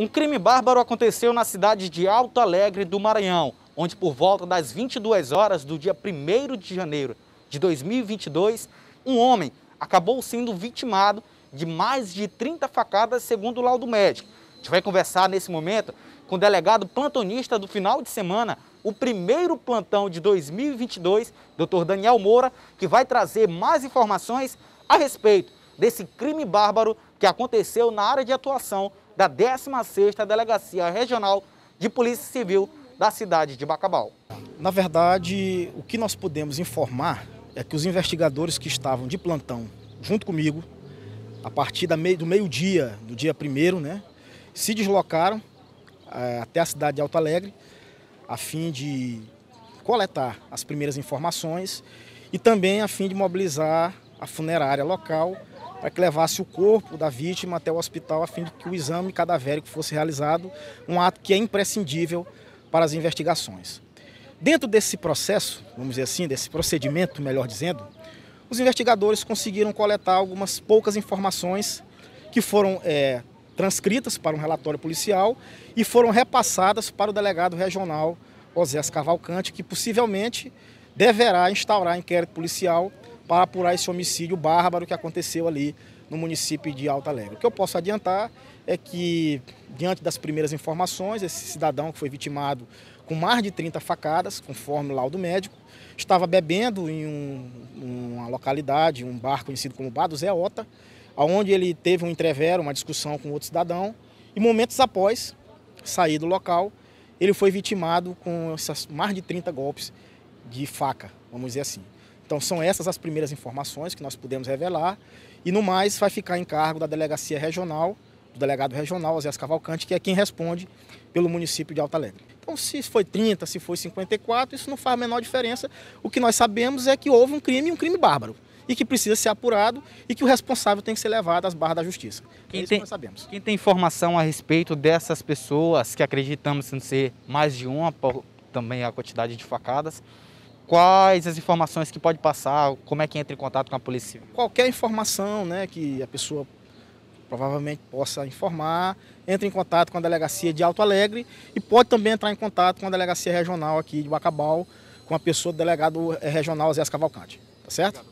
Um crime bárbaro aconteceu na cidade de Alto Alegre do Maranhão, onde por volta das 22 horas do dia 1 de janeiro de 2022, um homem acabou sendo vitimado de mais de 30 facadas, segundo o laudo médico. A gente vai conversar nesse momento com o delegado plantonista do final de semana, o primeiro plantão de 2022, Dr. Daniel Moura, que vai trazer mais informações a respeito desse crime bárbaro que aconteceu na área de atuação da 16ª Delegacia Regional de Polícia Civil da cidade de Bacabal. Na verdade, o que nós podemos informar é que os investigadores que estavam de plantão junto comigo, a partir do meio-dia do dia 1 né, se deslocaram eh, até a cidade de Alto Alegre, a fim de coletar as primeiras informações e também a fim de mobilizar a funerária local para que levasse o corpo da vítima até o hospital a fim de que o exame cadavérico fosse realizado, um ato que é imprescindível para as investigações. Dentro desse processo, vamos dizer assim, desse procedimento, melhor dizendo, os investigadores conseguiram coletar algumas poucas informações que foram é, transcritas para um relatório policial e foram repassadas para o delegado regional Osés Cavalcante, que possivelmente deverá instaurar inquérito policial para apurar esse homicídio bárbaro que aconteceu ali no município de Alta Alegre. O que eu posso adiantar é que, diante das primeiras informações, esse cidadão que foi vitimado com mais de 30 facadas, conforme o laudo médico, estava bebendo em um, uma localidade, um bar conhecido como Bar do Zé Ota, onde ele teve um entrevero, uma discussão com outro cidadão, e momentos após sair do local, ele foi vitimado com essas mais de 30 golpes de faca, vamos dizer assim. Então são essas as primeiras informações que nós pudemos revelar e no mais vai ficar em cargo da delegacia regional, do delegado regional, Osés Cavalcante, que é quem responde pelo município de Alta Alegre. Então se foi 30, se foi 54, isso não faz a menor diferença. O que nós sabemos é que houve um crime, um crime bárbaro e que precisa ser apurado e que o responsável tem que ser levado às barras da justiça. É quem é tem, que nós sabemos. Quem tem informação a respeito dessas pessoas que acreditamos ser mais de uma, também a quantidade de facadas, quais as informações que pode passar, como é que entra em contato com a polícia Qualquer informação né, que a pessoa provavelmente possa informar, entra em contato com a delegacia de Alto Alegre e pode também entrar em contato com a delegacia regional aqui de Bacabal, com a pessoa do delegado eh, regional Zé Cavalcante, tá certo?